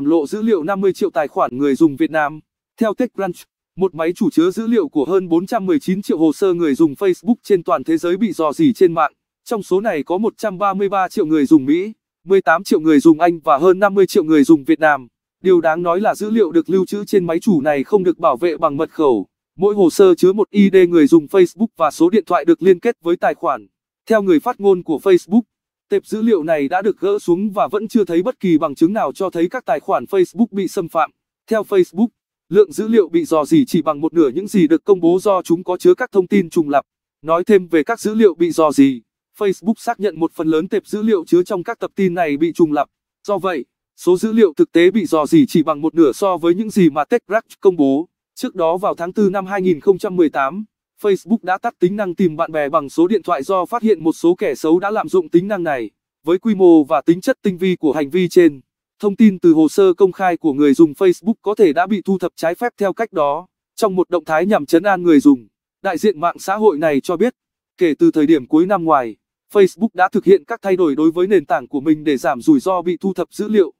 hàm lộ dữ liệu 50 triệu tài khoản người dùng Việt Nam. Theo TechCrunch, một máy chủ chứa dữ liệu của hơn 419 triệu hồ sơ người dùng Facebook trên toàn thế giới bị dò dỉ trên mạng. Trong số này có 133 triệu người dùng Mỹ, 18 triệu người dùng Anh và hơn 50 triệu người dùng Việt Nam. Điều đáng nói là dữ liệu được lưu trữ trên máy chủ này không được bảo vệ bằng mật khẩu. Mỗi hồ sơ chứa một ID người dùng Facebook và số điện thoại được liên kết với tài khoản. Theo người phát ngôn của Facebook, Tệp dữ liệu này đã được gỡ xuống và vẫn chưa thấy bất kỳ bằng chứng nào cho thấy các tài khoản Facebook bị xâm phạm. Theo Facebook, lượng dữ liệu bị dò dỉ chỉ bằng một nửa những gì được công bố do chúng có chứa các thông tin trùng lặp. Nói thêm về các dữ liệu bị dò dỉ, Facebook xác nhận một phần lớn tệp dữ liệu chứa trong các tập tin này bị trùng lặp. Do vậy, số dữ liệu thực tế bị dò dỉ chỉ bằng một nửa so với những gì mà TechCrunch công bố. Trước đó vào tháng 4 năm 2018, Facebook đã tắt tính năng tìm bạn bè bằng số điện thoại do phát hiện một số kẻ xấu đã lạm dụng tính năng này. Với quy mô và tính chất tinh vi của hành vi trên, thông tin từ hồ sơ công khai của người dùng Facebook có thể đã bị thu thập trái phép theo cách đó. Trong một động thái nhằm chấn an người dùng, đại diện mạng xã hội này cho biết, kể từ thời điểm cuối năm ngoài, Facebook đã thực hiện các thay đổi đối với nền tảng của mình để giảm rủi ro bị thu thập dữ liệu.